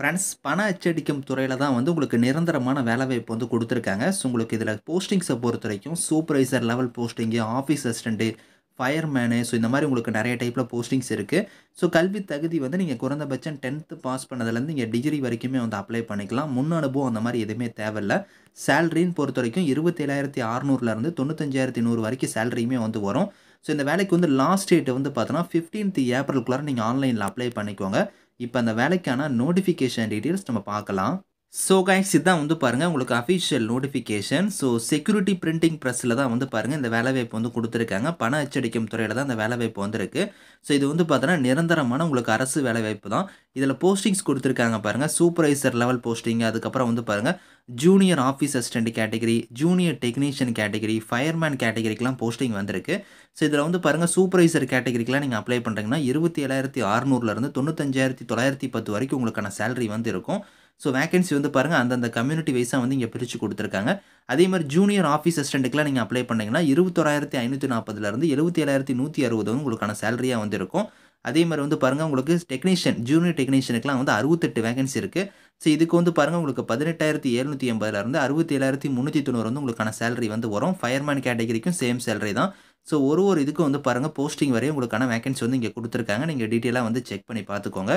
friends பண அச்சடிக்கும் துறையில் தான் வந்து உங்களுக்கு நிரந்தரமான வேலைவாய்ப்பு வந்து கொடுத்துருக்காங்க ஸோ உங்களுக்கு இதில் போஸ்டிங்ஸை பொறுத்த வரைக்கும் சூப்பர்வைசர் லெவல் போஸ்டிங்கு ஆஃபீஸ் அசிஸ்டண்ட்டு ஃபயர்மேனு ஸோ இந்த மாதிரி உங்களுக்கு நிறைய டைப்பில் போஸ்டிங்ஸ் இருக்குது ஸோ கல்வி தகுதி வந்து நீங்கள் குறைந்தபட்சம் டென்த்து பாஸ் பண்ணதுலேருந்து இங்கே டிகிரி வரைக்குமே வந்து அப்ளை பண்ணிக்கலாம் முன் அனுபவம் அந்த மாதிரி எதுவுமே தேவையில்ல சேலரின்னு பொறுத்த வரைக்கும் இருபத்தேழாயிரத்தி அறநூறுலேருந்து தொண்ணூத்தஞ்சாயிரத்தி நூறு வரைக்கும் சேலரியுமே வந்து வரும் ஸோ இந்த வேலைக்கு வந்து லாஸ்ட் டேட் வந்து பார்த்தோன்னா ஃபிஃப்டீன்த் ஏப்ரலுக்குள்ளார நீங்கள் ஆன்லைனில் அப்ளை பண்ணிக்கோங்க இப்போ அந்த வேலைக்கான நோட்டிஃபிகேஷன் டீட்டெயில்ஸ் நம்ம பார்க்கலாம் ஸோ கைஸ் இதுதான் வந்து பாருங்கள் உங்களுக்கு official notification so security printing ப்ரெஸ்ஸில் தான் வந்து பாருங்கள் இந்த வேலைவாய்ப்பு வந்து கொடுத்துருக்காங்க பண அச்சடிக்கும் துறையில் தான் இந்த வேலைவாய்ப்பு வந்திருக்கு ஸோ இது வந்து பார்த்தோன்னா நிரந்தரமான உங்களுக்கு அரசு வேலைவாய்ப்பு தான் இதில் போஸ்டிங்ஸ் கொடுத்துருக்காங்க பாருங்கள் சூப்பர்வைசர் லெவல் போஸ்டிங் அதுக்கப்புறம் வந்து பாருங்கள் junior office assistant category junior technician category fireman கேட்டகரிக்கெலாம் போஸ்டிங் வந்திருக்கு ஸோ இதில் வந்து பாருங்கள் சூப்பர்வைசர் கேட்டகரிக்கெலாம் நீங்கள் அப்ளை பண்ணுறீங்கன்னா இருபத்தி ஏழாயிரத்தி ஆறுநூறுலேருந்து தொண்ணூத்தஞ்சாயிரத்தி தொள்ளாயிரத்தி பத்து வரைக்கும் உங்களுக்கான சேலரி வந்து இருக்கும் ஸோ வேகன்சி வந்து பாருங்கள் அந்தந்த கம்யூனிட்டி வைஸாக வந்து இங்கே பிரித்து கொடுத்துருக்காங்க அதே மாதிரி ஜூனியர் ஆஃபீஸ் அசிஸ்டண்ட்டுக்குலாம் நீங்கள் அப்ளை பண்ணிங்கன்னா இருபத்தோராயிரத்தி ஐநூற்றி நாற்பதுலேருந்து எழுபத்தி ஏழாயிரத்தி நூற்றி அறுபது வந்து உங்களுக்கான சேலரியாக வந்து இருக்கும் அதே மாதிரி வந்து பாருங்கள் உங்களுக்கு டெக்னீஷியன் ஜூனியர் டெக்னீஷியனுக்குலாம் வந்து அறுபத்தெட்டு வேகன்சி இருக்குது ஸோ இதுக்கு வந்து பாருங்கள் உங்களுக்கு பதினெட்டாயிரத்தி எழுநூற்றி எண்பதுலேருந்து அறுபத்தி ஏழாயிரத்தி முந்நூற்றி தொண்ணூறு வந்து உங்களுக்கான சேலரி வந்து வரும் ஃபயர்மேன் கேட்டகரிக்கும் சேம் சேலரி தான் ஸோ ஒரு ஒரு இதுக்கும் வந்து பாருங்கள் போஸ்டிங் வரையும் உங்களுக்கான வேகன்சி வந்து இங்கே கொடுத்துருக்காங்க நீங்கள் டீட்டெயிலாக வந்து செக் பண்ணி பார்த்துக்கோங்க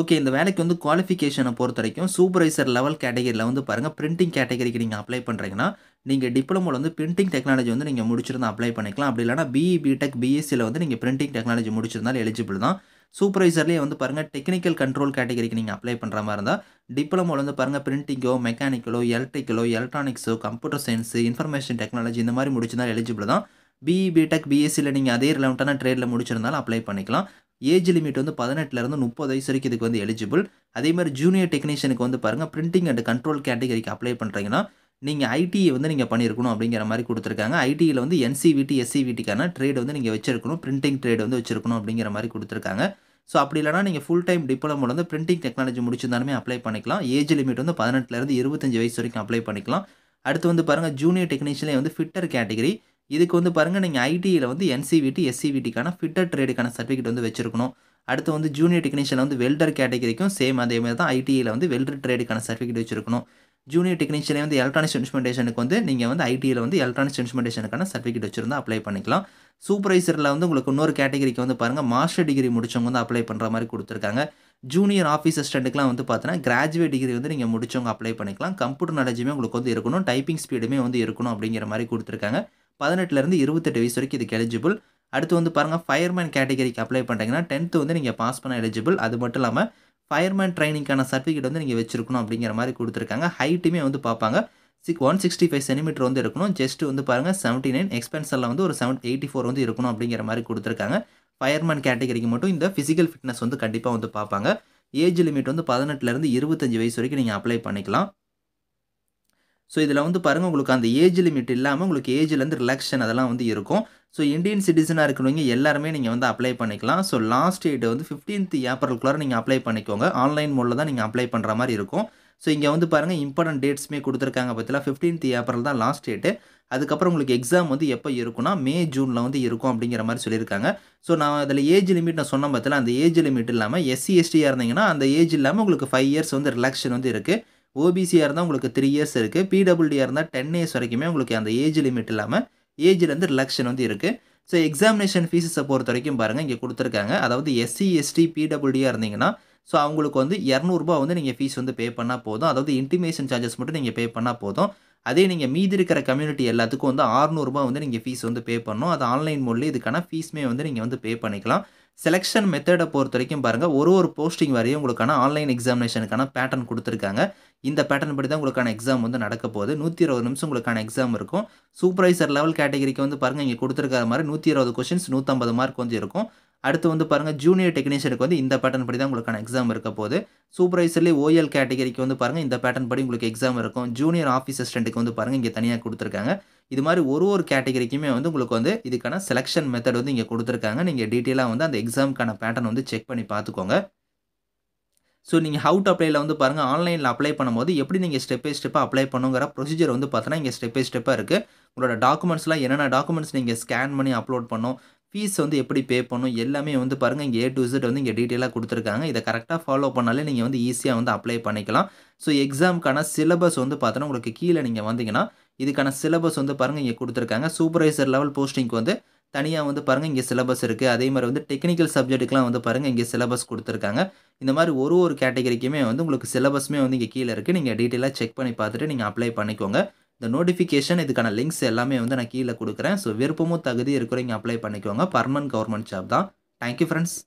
ஓகே இந்த வேலைக்கு வந்து குவாலிஃபிகேஷனை பொறுத்த வரைக்கும் சூப்பர்வைசர் லெவல் கேட்டகரியில் வந்து பாருங்கள் பிரிண்டிங் கேட்டகரிக்கு நீங்கள் அப்ளை பண்ணுறீங்கன்னா நீங்கள் டிப்ளமோவில் வந்து பிரிண்டிங் டெக்னாலஜி வந்து நீங்கள் முடிச்சிருந்தா அப்ளை பண்ணிக்கலாம் அப்படி இல்லைனா பிஇ பிடெக் e, பிஎஸ்சியில் வந்து நீங்கள் பிரிண்டிங் டெக்னாலஜி முடிச்சிருந்தாலும் எலிஜிபிள் தான் சூப்பர்வைசர்லேயே வந்து பாருங்கள் டெக்னிக்கல் கண்ட்ரோல் கேட்டகரிக்கு நீங்கள் அப்ளை பண்ணுற மாதிரி இருந்தால் டிப்ளமோவில் வந்து பாருங்கள் பிரிண்டிங்கோ மெக்கானிக்கலோ எலக்ட்ரிக்கலோ எலக்ட்ரானிக்ஸோ கம்ப்யூட்டர் சயின்ஸு இன்ஃபர்மேஷன் டெக்னாலஜி இந்த மாதிரி முடிச்சிருந்தால் எலிஜிபிள் தான் பிஇ பிடெக் பிஎஸ்சியில் நீங்கள் அதே ரிலவெண்ட்டான ட்ரேடில் முடிச்சிருந்தாலும் அப்ளை பண்ணிக்கலாம் ஏஜ் லிமிட் வந்து பதினெட்டுலேருந்து முப்பது வயசு வரைக்கும் இதுக்கு வந்து எலிஜிபிள் அதே மாதிரி ஜூனியர் டெக்னீஷியனுக்கு வந்து பாருங்கள் பிரிண்டிங் அண்ட் கண்ட்ரோல் கேட்டகரிக்கு அப்ளை பண்ணுறீங்கன்னா நீங்கள் ஐடி e வந்து நீங்கள் பண்ணியிருக்கணும் அப்படிங்கிற மாதிரி கொடுத்துருக்காங்க ஐடியில் e வந்து என்சிவிடி எஸ்சிவிடிக்கான ட்ரேட் வந்து நீங்கள் வச்சிருக்கணும் பிரிண்டிங் ட்ரேட் வந்து வச்சிருக்கணும் அப்படிங்கிற மாதிரி கொடுத்துருக்காங்க ஸோ அப்படி இல்லைனா நீங்கள் ஃபுல் டைம் டிப்ளமோ வந்து பிரிண்டிங் டெக்னாலஜி முடிச்சிருந்தாலுமே அப்ளை பண்ணிக்கலாம் ஏஜ் லிமிட் வந்து பதினெட்டுலேருந்து இருபத்தஞ்சு வயசு வரைக்கும் அப்ளை பண்ணிக்கலாம் அடுத்து வந்து பாருங்கள் ஜூனியர் டெக்னீஷியனே வந்து ஃபிட்டர் கேட்டகரி இதுக்கு வந்து பாருங்கள் நீங்கள் ஐடியில் e வந்து என்சிவிடி எஸ்சிவிடிக்கான ஃபிட்டர் ட்ரேடுக்கான சர்டிஃபிகேட் வந்து வச்சுருக்கணும் அடுத்து வந்து ஜூனியர் டெக்னீஷியன் வந்து வெல்டர் கேட்டகரிக்கும் சேம் அதே மாதிரி தான் ஐடியில் e வந்து வெல்டர் ட்ரேடுக்கான சர்டிஃபிகேட் வச்சுருக்கணும் ஜூனியர் டெக்னீஷியனே வந்து எலக்ட்ரானிக்ஸ் இன்ஸ்ட்ருமெண்டேஷனுக்கு வந்து நீங்கள் வந்து ஐடியில் e வந்து எலக்ட்ரானிக்ஸ் இன்ஸ்ட்ருமெண்டேஷனுக்கான சர்டிஃபிகேட் வச்சுருந்தா அப்ளை பண்ணிக்கலாம் சூப்பர்வைசரில் வந்து உங்களுக்கு இன்னொரு கேட்டகரிக்கு வந்து பாருங்கள் மாஸ்டர் டிகிரி முடிச்சவங்க வந்து அப்ளை பண்ணுற மாதிரி கொடுத்துருக்காங்க ஜூனியர் ஆஃபீஸ் அசிஸ்டண்ட்டுக்குலாம் வந்து பார்த்தீங்கன்னா கிராஜுவேட் டிகிரி வந்து நீங்கள் முடிச்சவங்க அப்ளை பண்ணிக்கலாம் கம்ப்யூட்டர் நாலேஜுமே உங்களுக்கு வந்து இருக்கணும் டைப்பிங் ஸ்பீடுமே வந்து இருக்கணும் அப்படிங்கிற மாதிரி கொடுத்துருக்காங்க பதினெட்டுலேருந்து இருபத்தெட்டு வயசு வரைக்கும் இதுக்கு எலிஜிபிள் அடுத்து வந்து பாருங்கள் ஃபயர்மேன் கேட்டகரிக்கு அப்ளை பண்ணுறீங்கன்னா டென்த்து வந்து நீங்கள் பாஸ் பண்ண எலிஜிபிள் அது மட்டும் இல்லாமல் ஃபயர்மேன் ட்ரைனிங்கான சர்டிஃபிகேட் வந்து நீங்கள் வச்சிருக்கணும் அப்படிங்கிற மாதிரி கொடுத்துருக்காங்க ஹைட்டுமே வந்து பார்ப்பாங்க சிக் ஒன் சிக்ஸ்டி ஃபைவ் சென்டிமீட்டர் வந்து இருக்கணும் ஜஸ்ட்டு வந்து பாருங்கள் செவன்ட்டி நைன் எக்ஸ்பென்சரில் வந்து ஒரு செவன் எயிட்டி ஃபோர் வந்து இருக்கணும் அப்படிங்கிற மாதிரி கொடுத்துருக்காங்க ஃபயர்மேன் கேட்டகரிக்கு மட்டும் இந்த ஃபிசிக்கல் ஃபிட்னஸ் வந்து கண்டிப்பாக வந்து பார்ப்பாங்க ஏஜ் லிமிட் வந்து பதினெட்டுலேருந்து இருபத்தஞ்சி வயசு வரைக்கும் நீங்கள் அப்ளை பண்ணிக்கலாம் ஸோ இதில் வந்து பாருங்கள் உங்களுக்கு அந்த ஏஜ் லிமிட் இல்லாமல் உங்களுக்கு ஏஜ்லேருந்து ரிலாக்ஷன் அதெல்லாம் வந்து இருக்கும் ஸோ இந்தியன் சிட்டிசனாக இருக்கிறவங்க எல்லாருமே நீங்கள் வந்து அப்ளை பண்ணிக்கலாம் ஸோ லாஸ்ட் டேட் வந்து ஃபிஃப்டீன்த் ஏப்ரல்குள்ளார நீங்கள் அப்ளை பண்ணிக்கோங்க ஆன்லைன் மூலில் தான் நீங்கள் அப்ளை பண்ணுற மாதிரி இருக்கும் ஸோ இங்கே வந்து பாருங்கள் இம்பார்ட்டன்ட் டேட்ஸுமே கொடுத்துருக்காங்க பார்த்தீங்களா ஃபிஃப்டீன்த் ஏப்ரல் தான் லாஸ்ட் டேட்டு அதுக்கப்புறம் உங்களுக்கு எக்ஸாம் வந்து எப்போ இருக்குன்னா மே ஜூனில் வந்து இருக்கும் அப்படிங்கிற மாதிரி சொல்லியிருக்காங்க ஸோ நான் அதில் ஏஜ் லிமிட் நான் சொன்னேன் பார்த்தீங்களா அந்த ஏஜ் லிமிட் இல்லாமல் எஸ்சி எஸ்டியாக இருந்தீங்கன்னா அந்த ஏஜ் இல்லாமல் உங்களுக்கு ஃபைவ் இயர்ஸ் வந்து ரிலாக்ஷன் வந்து இருக்குது ஓபிசியாக இருந்தால் உங்களுக்கு த்ரீ இயர்ஸ் இருக்குது பிடபிள்யூடியாக இருந்தால் டென் இயர்ஸ் வரைக்குமே உங்களுக்கு அந்த ஏஜ் லிமிட் இல்லாமல் ஏஜ்லேருந்து ரிலக்ஷன் வந்து இருக்குது ஸோ எக்ஸாமினேஷன் ஃபீஸஸை பொறுத்த வரைக்கும் பாருங்கள் இங்கே கொடுத்துருக்காங்க அதாவது எஸ்சி எஸ்டி பிடபிள்யூடியாக இருந்தீங்கன்னா ஸோ அவங்களுக்கு வந்து இரநூறுபா வந்து நீங்கள் ஃபீஸ் வந்து பே பண்ணால் போதும் அதாவது இன்டிமேஷன் சார்ஜஸ் மட்டும் நீங்கள் பே பண்ணால் போதும் அதே நீங்கள் மீதி இருக்கிற கம்யூனிட்டி எல்லாத்துக்கும் வந்து அறுநூறுபா வந்து நீங்கள் ஃபீஸ் வந்து பே பண்ணணும் அது ஆன்லைன் மூலியம் இதுக்கான ஃபீஸுமே வந்து நீங்கள் வந்து பே பண்ணிக்கலாம் செலெக்ஷன் மெத்தடை பொறுத்த வரைக்கும் பாருங்கள் ஒரு ஒரு போஸ்டிங் வரையும் உங்களுக்கான ஆன்லைன் எக்ஸாமினேஷனுக்கான பேட்டர்ன் கொடுத்துருக்காங்க இந்த பேட்டர்ன் படி தான் உங்களுக்கான எக்ஸாம் வந்து நடக்க போகுது நூற்றி இருபது நிமிஷம் உங்களுக்கான எக்ஸாம் இருக்கும் சூப்பர்வைசர் லெவல் கேட்டகரிக்கு வந்து பாருங்கள் இங்கே கொடுத்துருக்கிற மாதிரி நூற்றி இருபது கொஷின்ஸ் நூற்றம்பது மார்க் வந்து இருக்கும் அடுத்து வந்து பாருங்கள் ஜூனியர் டெக்னீஷியனுக்கு வந்து இந்த பேட்டன் படி தான் உங்களுக்கான எக்ஸாம் இருக்க போது சூப்பர்வைசர்லேயே ஓஎல் கேட்டகரிக்கு வந்து பாருங்கள் இந்த பேட்டன் படி உங்களுக்கு எக்ஸாம் இருக்கும் ஜூனியர் ஆஃபீஸ் அசிஸ்டண்ட்டுக்கு வந்து பாருங்கள் இங்கே தனியாக கொடுத்துருக்காங்க இது மாதிரி ஒரு ஒரு கேட்டகரிக்குமே வந்து உங்களுக்கு வந்து இதுக்கான செலெக்ஷன் மெத்தட் வந்து இங்கே கொடுத்துருக்காங்க நீங்கள் டீட்டெயிலாக வந்து அந்த எக்ஸாமுக்கான பேட்டன் வந்து செக் பண்ணி பார்த்துக்கோங்க ஸோ நீங்கள் ஹவு டு அப்ளைல வந்து பாருங்கள் ஆன்லைனில் அப்ளை பண்ணும்போது எப்படி நீங்கள் ஸ்டெப் பை ஸ்டெப்பாக அப்ளை பண்ணுங்கிற ப்ரொசீஜர் வந்து பார்த்தோன்னா இங்கே ஸ்டெப் பை ஸ்டெப்பாக இருக்குது உங்களோட டாக்குமெண்ட்ஸ்லாம் என்னென்ன டாக்குமெண்ட்ஸ் நீங்கள் ஸ்கேன் பண்ணி அப்லோட் பண்ணும் ஃபீஸ் வந்து எப்படி பே பண்ணும் எல்லாமே வந்து பாருங்கள் இங்கே ஏ டு இசட் வந்து இங்கே டீட்டெயிலாக கொடுத்துருக்காங்க இதை கரெக்டாக ஃபாலோ பண்ணாலே நீங்கள் வந்து ஈஸியாக வந்து அப்ளை பண்ணிக்கலாம் ஸோ எக்ஸாமுக்கான சிலபஸ் வந்து பார்த்தோன்னா உங்களுக்கு கீழே நீங்கள் வந்தீங்கன்னா இதுக்கான சிலபஸ் வந்து பாருங்கள் இங்கே கொடுத்துருக்காங்க சூப்பர்வைசர் லெவல் போஸ்டிங்க்கு வந்து தனியாக வந்து பாருங்கள் இங்கே சிலபஸ் இருக்குது அதே மாதிரி வந்து டெக்னிக்கல் சப்ஜெக்ட்டுக்குலாம் வந்து பாருங்கள் இங்கே சிலபஸ் கொடுத்துருக்காங்க இந்த மாதிரி ஒரு ஒரு கேட்டகரிக்குமே வந்து உங்களுக்கு சிலபஸுமே வந்து இங்கே கீழே இருக்குது நீங்கள் டீட்டெயிலாக செக் பண்ணி பார்த்துட்டு நீங்கள் அப்ளை பண்ணிக்கோங்க இந்த நோட்டிஃபிகேஷன் இதுக்கான லிங்க்ஸ் எல்லாமே வந்து நான் கீழே கொடுக்குறேன் ஸோ விருப்பமும் தகுதி இருக்கிறவங்க அப்ளை பண்ணிக்கோங்க பர்மனன்ட் கவர்மெண்ட் ஜாப் தான் தேங்க்யூ ஃப்ரெண்ட்ஸ்